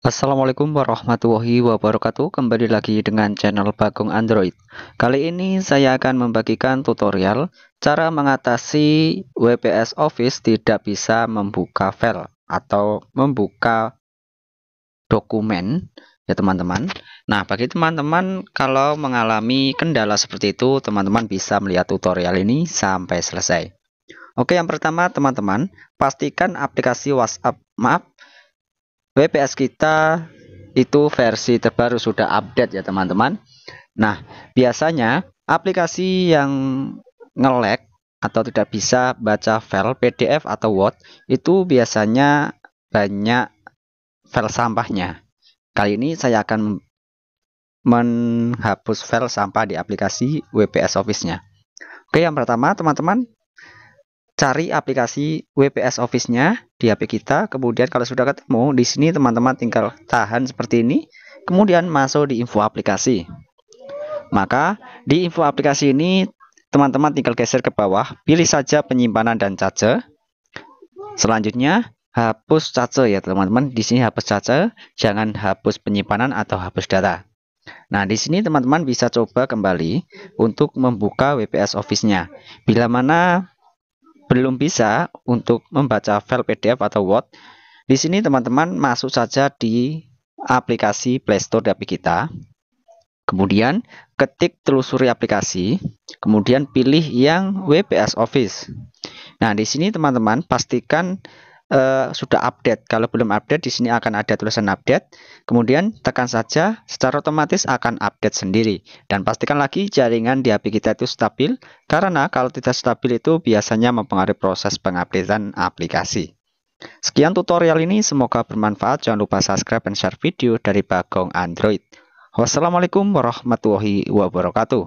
Assalamualaikum warahmatullahi wabarakatuh Kembali lagi dengan channel Bagong Android Kali ini saya akan membagikan tutorial Cara mengatasi WPS Office tidak bisa membuka file Atau membuka dokumen Ya teman-teman Nah bagi teman-teman kalau mengalami kendala seperti itu Teman-teman bisa melihat tutorial ini sampai selesai Oke yang pertama teman-teman Pastikan aplikasi WhatsApp maaf WPS kita itu versi terbaru sudah update ya teman-teman nah biasanya aplikasi yang ngelag atau tidak bisa baca file PDF atau Word itu biasanya banyak file sampahnya. Kali ini saya akan menghapus file sampah di aplikasi WPS Office-nya. Oke, yang pertama teman-teman cari aplikasi WPS Office-nya di HP kita. Kemudian kalau sudah ketemu, di sini teman-teman tinggal tahan seperti ini, kemudian masuk di info aplikasi. Maka di info aplikasi ini teman-teman tinggal geser ke bawah, pilih saja penyimpanan dan cache. Selanjutnya hapus cache ya teman-teman. Di sini hapus cache, jangan hapus penyimpanan atau hapus data. Nah, di sini teman-teman bisa coba kembali untuk membuka WPS Office-nya. Bila mana belum bisa untuk membaca file PDF atau Word, di sini teman-teman masuk saja di aplikasi Playstore di HP kita. Kemudian ketik telusuri aplikasi, kemudian pilih yang WPS Office. Nah, di sini teman-teman pastikan uh, sudah update. Kalau belum update, di sini akan ada tulisan update. Kemudian tekan saja, secara otomatis akan update sendiri. Dan pastikan lagi jaringan di HP kita itu stabil, karena kalau tidak stabil itu biasanya mempengaruhi proses pengupdatean aplikasi. Sekian tutorial ini, semoga bermanfaat. Jangan lupa subscribe dan share video dari Bagong Android. Wassalamualaikum warahmatullahi wabarakatuh.